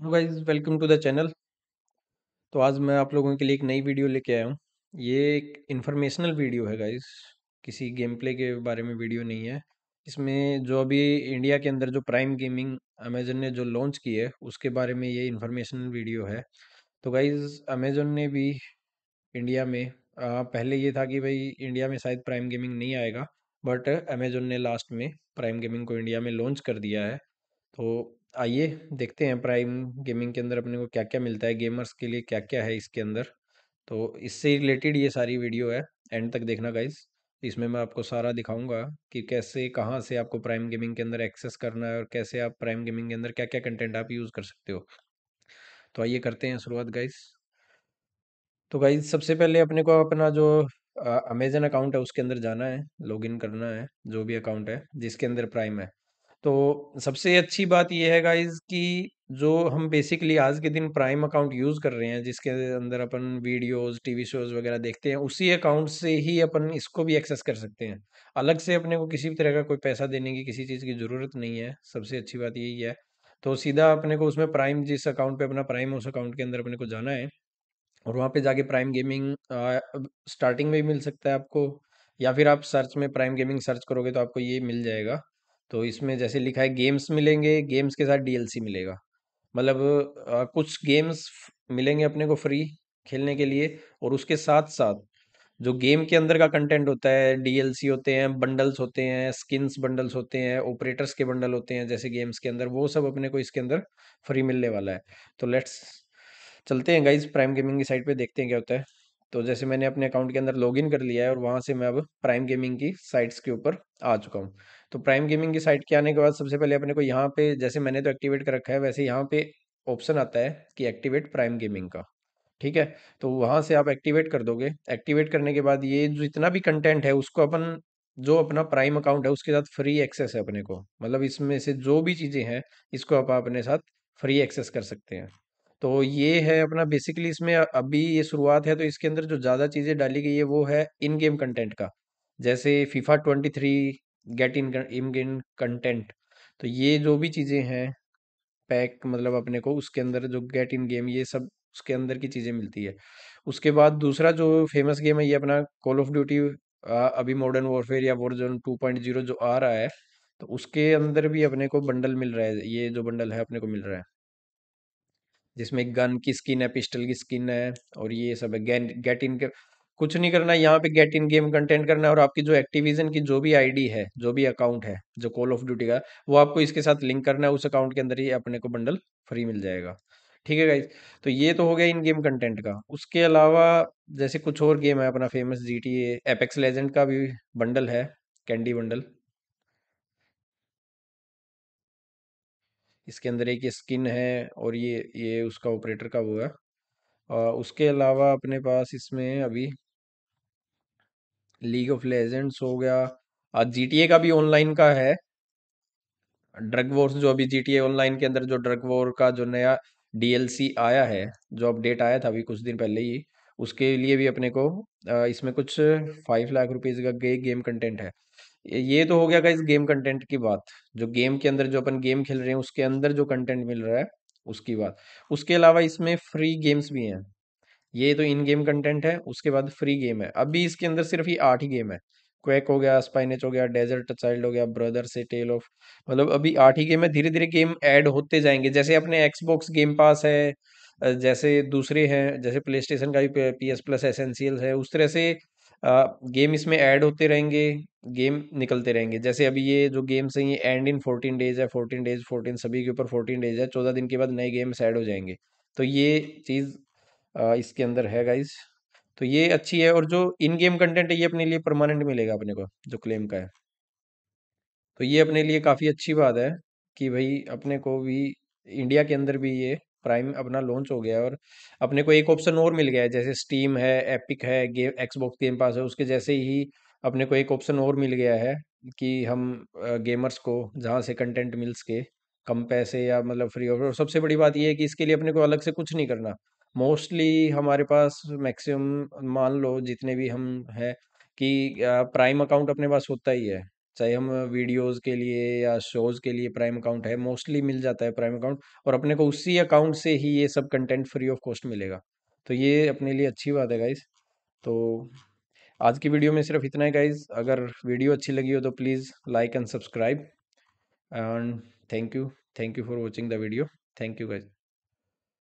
hello guys welcome to the channel तो आज मैं आप लोगों के लिए एक नई वीडियो लेके आया हूँ ये एक इन्फॉर्मेशनल वीडियो है गाइस किसी गेम प्ले के बारे में वीडियो नहीं है इसमें जो अभी इंडिया के अंदर जो प्राइम गेमिंग अमेजन ने जो लॉन्च की है उसके बारे में ये इन्फॉर्मेशनल वीडियो है तो गाइज़ अमेजन ने भी इंडिया में आ, पहले ये था कि भाई इंडिया में शायद प्राइम गेमिंग नहीं आएगा बट अमेजोन ने लास्ट में प्राइम गेमिंग को इंडिया में लॉन्च कर दिया है तो आइए देखते हैं प्राइम गेमिंग के अंदर अपने को क्या क्या मिलता है गेमर्स के लिए क्या क्या है इसके अंदर तो इससे रिलेटेड ये सारी वीडियो है एंड तक देखना गाइज इसमें मैं आपको सारा दिखाऊंगा कि कैसे कहाँ से आपको प्राइम गेमिंग के अंदर एक्सेस करना है और कैसे आप प्राइम गेमिंग के अंदर क्या क्या कंटेंट आप यूज़ कर सकते हो तो आइए करते हैं शुरुआत गाइज तो गाइज सबसे पहले अपने को अपना जो अमेजन अकाउंट है उसके अंदर जाना है लॉगिन करना है जो भी अकाउंट है जिसके अंदर प्राइम है तो सबसे अच्छी बात यह है गाइज़ कि जो हम बेसिकली आज के दिन प्राइम अकाउंट यूज़ कर रहे हैं जिसके अंदर अपन वीडियोस टीवी शोज वगैरह देखते हैं उसी अकाउंट से ही अपन इसको भी एक्सेस कर सकते हैं अलग से अपने को किसी भी तरह का कोई पैसा देने की किसी चीज़ की ज़रूरत नहीं है सबसे अच्छी बात यही है तो सीधा अपने को उसमें प्राइम जिस अकाउंट पे अपना प्राइम उस अकाउंट के अंदर अपने को जाना है और वहाँ पे जाके प्राइम गेमिंग आ, स्टार्टिंग में ही मिल सकता है आपको या फिर आप सर्च में प्राइम गेमिंग सर्च करोगे तो आपको ये मिल जाएगा तो इसमें जैसे लिखा है गेम्स मिलेंगे गेम्स के साथ डीएलसी मिलेगा मतलब कुछ गेम्स मिलेंगे अपने को फ्री खेलने के लिए और उसके साथ साथ जो गेम के अंदर का कंटेंट होता है डीएलसी होते हैं बंडल्स होते हैं स्किन्स बंडल्स होते हैं ऑपरेटर्स के बंडल होते हैं जैसे गेम्स के अंदर वो सब अपने को इसके अंदर फ्री मिलने वाला है तो लेट्स चलते हैं गाइज प्राइम गेमिंग की साइट पे देखते हैं क्या होता है तो जैसे मैंने अपने अकाउंट के अंदर लॉगिन कर लिया है और वहाँ से मैं अब प्राइम गेमिंग की साइट्स के ऊपर आ चुका हूँ तो प्राइम गेमिंग की साइट के आने के बाद सबसे पहले अपने को यहाँ पे जैसे मैंने तो एक्टिवेट कर रखा है वैसे यहाँ पे ऑप्शन आता है कि एक्टिवेट प्राइम गेमिंग का ठीक है तो वहाँ से आप एक्टिवेट कर दोगे एक्टिवेट करने के बाद ये जो जितना भी कंटेंट है उसको अपन जो अपना प्राइम अकाउंट है उसके साथ फ्री एक्सेस है अपने को मतलब इसमें से जो भी चीज़ें हैं इसको आप अपने साथ फ्री एक्सेस कर सकते हैं तो ये है अपना बेसिकली इसमें अभी ये शुरुआत है तो इसके अंदर जो ज़्यादा चीज़ें डाली गई है वो है इन गेम कंटेंट का जैसे FIFA twenty three get in in game content तो ये जो भी चीज़ें हैं पैक मतलब अपने को उसके अंदर जो गेट इन गेम ये सब उसके अंदर की चीज़ें मिलती है उसके बाद दूसरा जो फेमस गेम है ये अपना कॉल ऑफ ड्यूटी अभी मॉडर्न वॉरफेयर या वर्जन टू पॉइंट जीरो जो आ रहा है तो उसके अंदर भी अपने को बंडल मिल रहा है ये जो बंडल है अपने को मिल रहा है जिसमें गन की स्किन है पिस्टल की स्किन है और ये सब है गेट इन के कुछ नहीं करना है यहाँ पे गेट इन गेम कंटेंट करना है और आपकी जो एक्टिविजन की जो भी आईडी है जो भी अकाउंट है जो कॉल ऑफ ड्यूटी का वो आपको इसके साथ लिंक करना है उस अकाउंट के अंदर ही अपने को बंडल फ्री मिल जाएगा ठीक है गाइज तो ये तो हो गया इन गेम कंटेंट का उसके अलावा जैसे कुछ और गेम है अपना famous G T Apex Legend का भी बंडल है कैंडी बंडल इसके अंदर एक स्किन है और ये ये उसका ऑपरेटर का वो है और उसके अलावा अपने पास इसमें अभी लीग ऑफ लेजेंड्स हो गया जी टी ए का भी ऑनलाइन का है ड्रग वॉर्स जो अभी जी टी ए ऑनलाइन के अंदर जो ड्रग वॉर का जो नया डीएलसी आया है जो अपडेट आया था अभी कुछ दिन पहले ही उसके लिए भी अपने को इसमें कुछ फाइव लाख रुपीज़ का गे, गेम कंटेंट है ये तो हो गया गाइस गेम कंटेंट की बात जो गेम के अंदर जो अपन गेम खेल रहे हैं उसके अंदर जो कंटेंट मिल रहा है उसकी बात उसके अलावा इसमें फ्री गेम्स भी हैं ये तो इन गेम कंटेंट है उसके बाद फ्री गेम है अभी इसके अंदर सिर्फ ये आठ ही गेम है क्वेक हो गया स्पाइनेच हो गया डेजर्ट चाइल्ड हो गया ब्रदर से टेल ऑफ मतलब अभी आठ ही गेम है धीरे धीरे गेम ऐड होते जाएंगे जैसे अपने एक्सबॉक्स गेम पास है जैसे दूसरे हैं जैसे प्ले स्टेशन का भी पी एस प्लस एसेंशियल है उस तरह से गेम इसमें ऐड होते रहेंगे गेम निकलते रहेंगे जैसे अभी ये जो गेम्स हैं ये एंड इन फोर्टीन डेज है फोर्टीन डेज फोर्टीन सभी के ऊपर फोर्टीन डेज है चौदह दिन के बाद नए गेम्स ऐड हो जाएंगे तो ये चीज़ इसके अंदर है गाइज तो ये अच्छी है और जो इन गेम कंटेंट है ये अपने लिए परमानेंट मिलेगा अपने को जो क्लेम का है तो ये अपने लिए काफ़ी अच्छी बात है कि भाई अपने को भी इंडिया के अंदर भी ये प्राइम अपना लॉन्च हो गया है और अपने को एक ऑप्शन और मिल गया है जैसे स्टीम है एपिक है गेम एक्सबॉक्स गेम पास है उसके जैसे ही अपने को एक ऑप्शन और मिल गया है कि हम गेमर्स को जहाँ से कंटेंट मिल सके कम पैसे या मतलब फ्री ऑफ और सबसे बड़ी बात यह है कि इसके लिए अपने को अलग से कुछ नहीं करना मोस्टली हमारे पास मैक्सिमम मान लो जितने भी हम हैं कि प्राइम अकाउंट अपने पास होता ही है चाहे हम वीडियोस के लिए या शोज़ के लिए प्राइम अकाउंट है मोस्टली मिल जाता है प्राइम अकाउंट और अपने को उसी अकाउंट से ही ये सब कंटेंट फ्री ऑफ कॉस्ट मिलेगा तो ये अपने लिए अच्छी बात है गाइज तो आज की वीडियो में सिर्फ इतना है गाइज अगर वीडियो अच्छी लगी हो तो please like and subscribe and thank you thank you for watching the video thank you guys